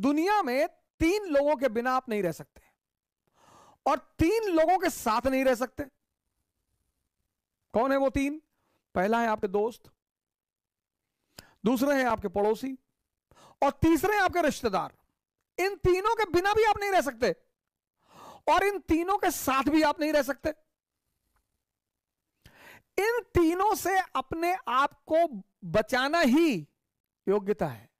दुनिया में तीन लोगों के बिना आप नहीं रह सकते और तीन लोगों के साथ नहीं रह सकते कौन है वो तीन पहला है आपके दोस्त दूसरे हैं आपके पड़ोसी और तीसरे हैं आपके रिश्तेदार इन तीनों के बिना भी आप नहीं रह सकते और इन तीनों के साथ भी आप नहीं रह सकते इन तीनों से अपने आप को बचाना ही योग्यता है